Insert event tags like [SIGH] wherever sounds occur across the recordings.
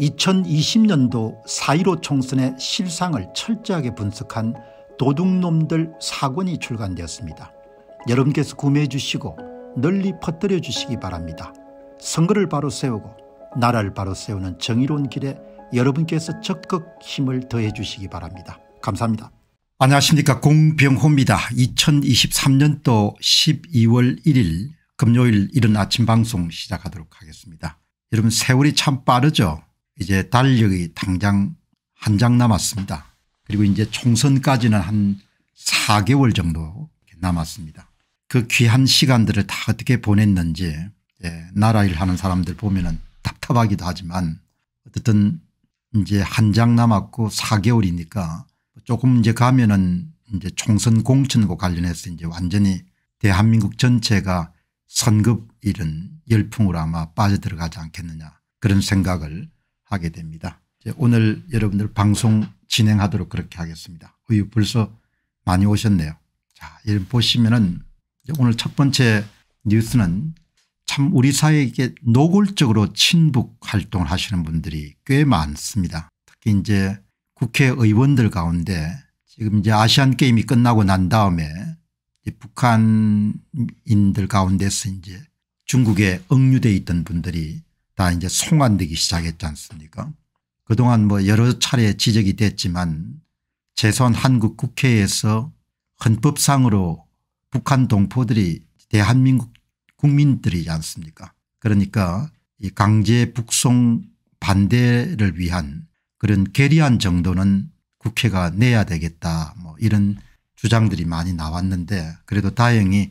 2020년도 4.15 총선의 실상을 철저하게 분석한 도둑놈들 사권이 출간되었습니다. 여러분께서 구매해 주시고 널리 퍼뜨려 주시기 바랍니다. 선거를 바로 세우고 나라를 바로 세우는 정의로운 길에 여러분께서 적극 힘을 더해 주시기 바랍니다. 감사합니다. 안녕하십니까 공병호입니다. 2023년도 12월 1일 금요일 이른 아침 방송 시작하도록 하겠습니다. 여러분 세월이 참 빠르죠. 이제 달력이 당장 한 장 남았습니다. 그리고 이제 총선까지는 한 4개월 정도 남았습니다. 그 귀한 시간들을 다 어떻게 보냈는지 예, 나라 일 하는 사람들 보면은 답답하기도 하지만 어쨌든 이제 한 장 남았고 4개월이니까 조금 이제 가면은 이제 총선 공천과 관련해서 이제 완전히 대한민국 전체가 선급이은 열풍으로 아마 빠져들어가지 않겠느냐 그런 생각을 하게 됩니다. 오늘 여러분들 방송 진행하도록 그렇게 하겠습니다. 어유 벌써 많이 오셨네요. 자, 여기 보시면은 오늘 첫 번째 뉴스는 참 우리 사회에게 노골적으로 친북 활동을 하시는 분들이 꽤 많습니다. 특히 이제 국회의원들 가운데 지금 이제 아시안게임이 끝나고 난 다음에 북한인들 가운데서 이제 중국에 억류돼 있던 분들이 다 이제 송환되기 시작했지 않습니까 그동안 뭐 여러 차례 지적이 됐지만 재선 한국 국회에서 헌법상으로 북한 동포들이 대한민국 국민들이지 않습니까 그러니까 이 강제 북송 반대를 위한 그런 괴리한 정도는 국회가 내야 되겠다 뭐 이런 주장들이 많이 나왔는데 그래도 다행히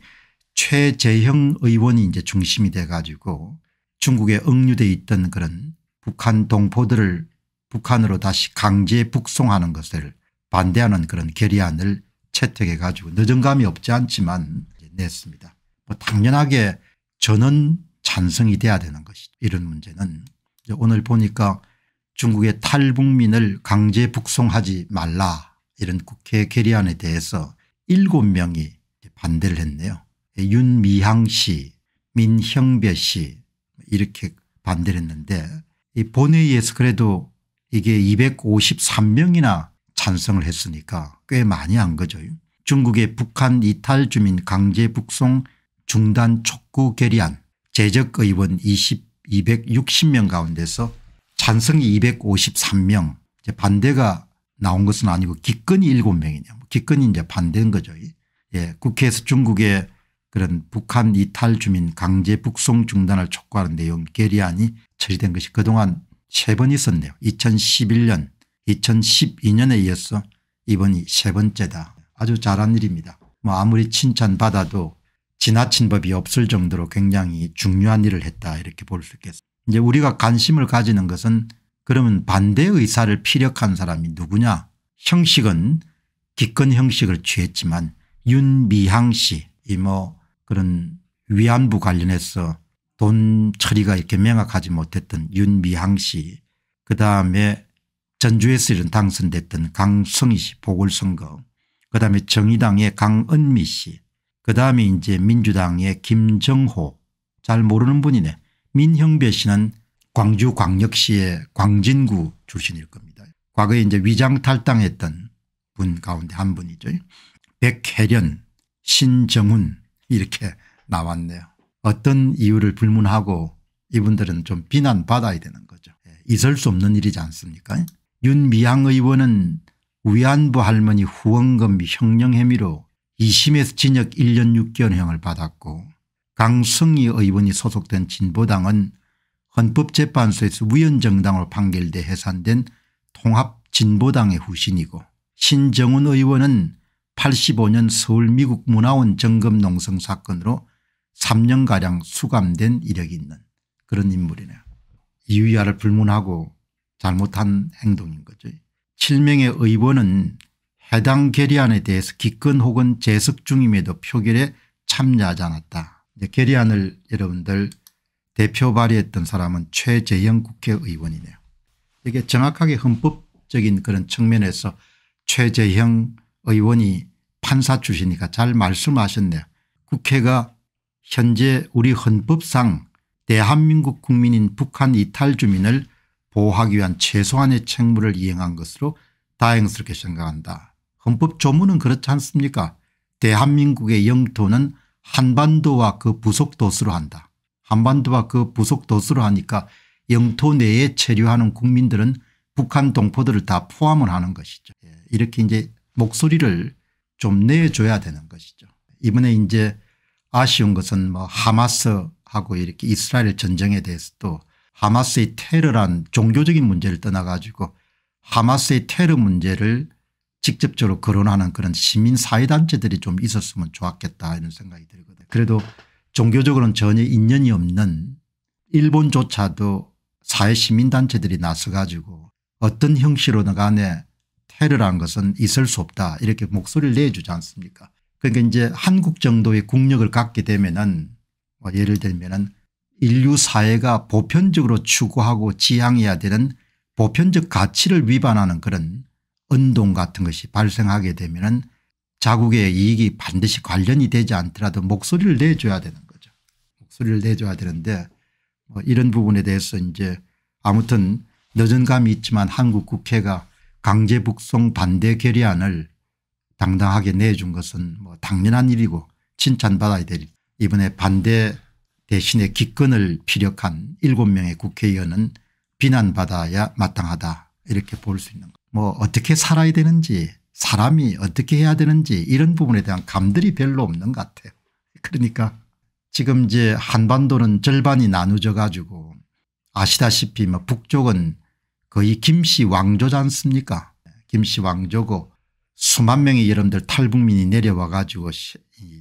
최재형 의원이 이제 중심이 돼 가지고 중국에 억류돼 있던 그런 북한 동포들을 북한으로 다시 강제 북송하는 것을 반대하는 그런 결의안을 채택해 가지고 늦은감이 없지 않지만 냈습니다. 뭐 당연하게 저는 찬성이 돼야 되는 것이죠. 이런 문제는 오늘 보니까 중국의 탈북민을 강제 북송하지 말라 이런 국회 결의안에 대해서 7명이 반대를 했네요. 예, 윤미향 씨, 민형배 씨, 이렇게 반대를 했는데 이 본회의에서 그래도 이게 253명이나 찬성을 했으니까 꽤 많이 한 거죠. 중국의 북한 이탈 주민 강제 북송 중단 촉구 결의안 제적 의원 20, 260명 가운데서 찬성이 253명 이제 반대가 나온 것은 아니고 기권이 7명이냐 기권이 이제 반대인 거죠. 예, 국회에서 중국의 그런 북한 이탈 주민 강제 북송 중단을 촉구하는 내용 결의안이 처리된 것이 그동안 세 번 있었네요. 2011년 2012년에 이어서 이번이 세 번째다. 아주 잘한 일입니다. 뭐 아무리 칭찬받아도 지나친 법이 없을 정도로 굉장히 중요한 일을 했다 이렇게 볼 수 있겠습니다. 이제 우리가 관심을 가지는 것은 그러면 반대 의사를 피력한 사람이 누구냐 형식은 기권 형식을 취했지만 윤미향 씨, 이모 뭐 그런 위안부 관련해서 돈 처리가 이렇게 명확하지 못했던 윤미향 씨 그다음에 전주에서 이런 당선됐던 강성희 씨 보궐선거 그다음에 정의당의 강은미 씨 그다음에 이제 민주당의 김정호 잘 모르는 분이네 민형배 씨는 광주광역시의 광진구 출신일 겁니다. 과거에 이제 위장 탈당했던 분 가운데 한 분이죠. 백혜련 신정훈 이렇게 나왔네요. 어떤 이유를 불문하고 이분들은 좀 비난받아야 되는 거죠. 예, 있을 수 없는 일이지 않습니까 윤미향 의원은 위안부 할머니 후원금 횡령 혐의로 2심에서 징역 1년 6개월형을 받았고 강승희 의원이 소속된 진보당은 헌법재판소에서 위헌정당으로 판결돼 해산된 통합진보당의 후신이고 신정훈 의원은 85년 서울 미국 문화원 정금 농성 사건으로 3년가량 수감된 이력이 있는 그런 인물이네요. 이유야를 불문하고 잘못한 행동인 거죠. 7명의 의원은 해당 결의안에 대해서 기권 혹은 재석 중임에도 표결에 참여하지 않았다. 이제 결의안을 여러분들 대표 발의했던 사람은 최재형 국회의원이네요. 이게 정확하게 헌법적인 그런 측면에서 최재형 의원이 판사 출신이니까 잘 말씀하셨네요. 국회가 현재 우리 헌법상 대한민국 국민인 북한 이탈 주민을 보호하기 위한 최소한의 책무를 이행한 것으로 다행스럽게 생각한다. 헌법 조문은 그렇지 않습니까 대한민국의 영토는 한반도와 그 부속도수로 한다. 한반도와 그 부속도수로 하니까 영토 내에 체류하는 국민들은 북한 동포들을 다 포함을 하는 것이죠. 예, 이렇게 이제 목소리를 좀 내줘야 되는 것이죠. 이번에 이제 아쉬운 것은 뭐 하마스하고 이렇게 이스라엘 전쟁에 대해서도 하마스의 테러란 종교적인 문제를 떠나가지고 하마스의 테러 문제를 직접적으로 거론하는 그런 시민사회단체들이 좀 있었으면 좋았겠다 이런 생각이 들거든요. 그래도 종교적으로는 전혀 인연이 없는 일본조차도 사회시민단체들이 나서가지고 어떤 형식으로든 간에 테러란 것은 있을 수 없다 이렇게 목소리를 내주지 않습니까 그러니까 이제 한국 정도의 국력을 갖게 되면은 뭐 예를 들면은 인류 사회가 보편적으로 추구하고 지향해야 되는 보편적 가치를 위반하는 그런 운동 같은 것이 발생하게 되면은 자국의 이익이 반드시 관련이 되지 않더라도 목소리를 내줘야 되는 거죠. 목소리를 내줘야 되는데 뭐 이런 부분에 대해서 이제 아무튼 늦은 감이 있지만 한국 국회가 강제북송 반대 결의안을 당당하게 내준 것은 뭐 당연한 일이고 칭찬받아야 될 이번에 반대 대신에 기권을 피력한 7명의 국회의원은 비난받아야 마땅하다 이렇게 볼 수 있는 거뭐 어떻게 살아야 되는지 사람이 어떻게 해야 되는지 이런 부분에 대한 감들이 별로 없는 것 같아요. 그러니까 지금 이제 한반도는 절반이 나누져 가지고 아시다시피 뭐 북쪽은 거의 김씨 왕조지 않습니까 김씨 왕조고 수만 명의 여러분들 탈북민이 내려와 가지고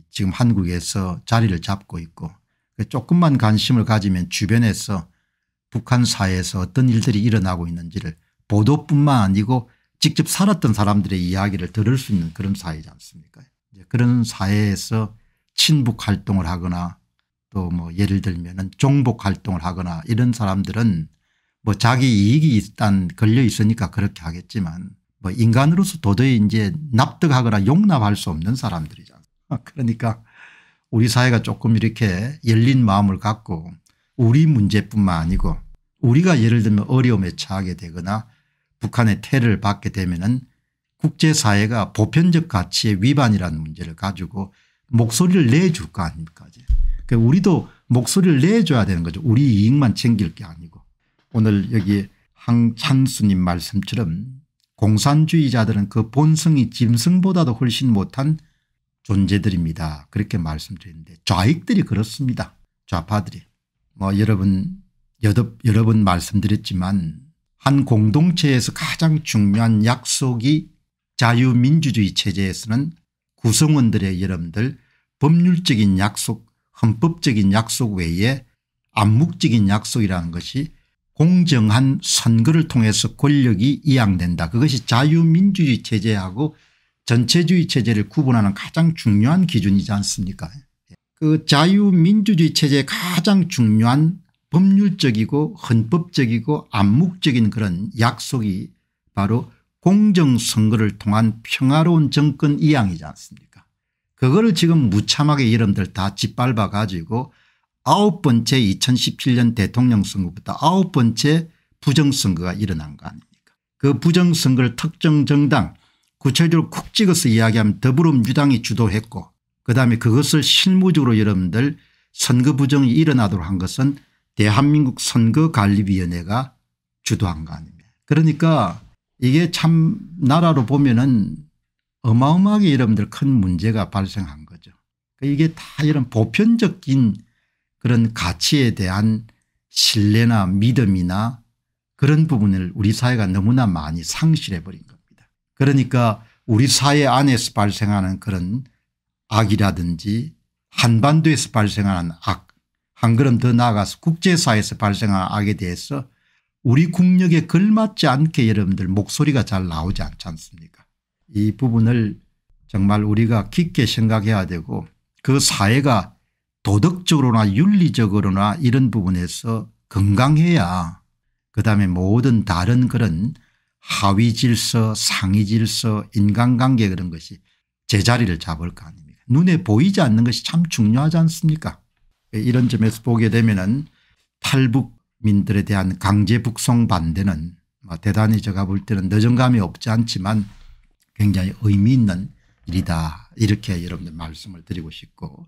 지금 한국에서 자리를 잡고 있고 그 조금만 관심을 가지면 주변에서 북한 사회에서 어떤 일들이 일어나고 있는지를 보도뿐만 아니고 직접 살았던 사람들의 이야기를 들을 수 있는 그런 사회지 않습니까 그런 사회에서 친북 활동을 하거나 또 뭐 예를 들면 은 종북 활동을 하거나 이런 사람들은 뭐 자기 이익이 일단 걸려 있으니까 그렇게 하겠지만 뭐 인간으로서 도저히 이제 납득하거나 용납할 수 없는 사람들이잖아. [LAUGHS] 그러니까 우리 사회가 조금 이렇게 열린 마음을 갖고 우리 문제뿐만 아니고 우리가 예를 들면 어려움에 처하게 되거나 북한의 테러를 받게 되면은 국제사회가 보편적 가치의 위반이라는 문제를 가지고 목소리를 내줄 거 아닙니까. 그러니까 우리도 목소리를 내줘야 되는 거죠. 우리 이익만 챙길 게 아니고. 오늘 여기 항찬수님 말씀처럼 공산주의자들은 그 본성이 짐승보다도 훨씬 못한 존재들입니다. 그렇게 말씀드렸는데 좌익들이 그렇습니다. 좌파들이. 뭐 여러분 여덟 여러 번 말씀드렸지만 한 공동체에서 가장 중요한 약속이 자유민주주의 체제에서는 구성원들의 여러분들 법률적인 약속 헌법적인 약속 외에 암묵적인 약속이라는 것이 공정한 선거를 통해서 권력이 이양된다. 그것이 자유민주주의 체제하고 전체주의 체제를 구분하는 가장 중요한 기준이지 않습니까 그 자유민주주의 체제의 가장 중요한 법률적이고 헌법적이고 암묵적인 그런 약속이 바로 공정선거를 통한 평화로운 정권 이양이지 않습니까 그거를 지금 무참하게 이름들 다 짓밟아 가지고 아홉 번째 2017년 대통령 선거부터 아홉 번째 부정선거가 일어난 거 아닙니까 그 부정선거를 특정 정당 구체적으로 쿡 찍어서 이야기하면 더불어민주당이 주도했고 그다음에 그것을 실무적으로 여러분들 선거 부정이 일어나도록 한 것은 대한민국 선거관리위원회가 주도한 거 아닙니까 그러니까 이게 참 나라로 보면 은 어마어마하게 여러분들 큰 문제가 발생한 거죠. 그러니까 이게 다 이런 보편적인 그런 가치에 대한 신뢰나 믿음이나 그런 부분을 우리 사회가 너무나 많이 상실해 버린 겁니다. 그러니까 우리 사회 안에서 발생하는 그런 악이라든지 한반도에서 발생하는 악 한 걸음 더 나아가서 국제사회에서 발생하는 악에 대해서 우리 국력에 걸맞지 않게 여러분들 목소리가 잘 나오지 않지 않습니까 이 부분을 정말 우리가 깊게 생각해야 되고 그 사회가 도덕적으로나 윤리적으로나 이런 부분에서 건강해야 그다음에 모든 다른 그런 하위 질서 상위 질서 인간관계 그런 것이 제자리를 잡을 거 아닙니까 눈에 보이지 않는 것이 참 중요하지 않습니까 이런 점에서 보게 되면 탈북민들에 대한 강제 북송 반대는 뭐 대단히 제가 볼 때는 늦은감이 없지 않지만 굉장히 의미 있는 일이다 이렇게 여러분들 말씀을 드리고 싶고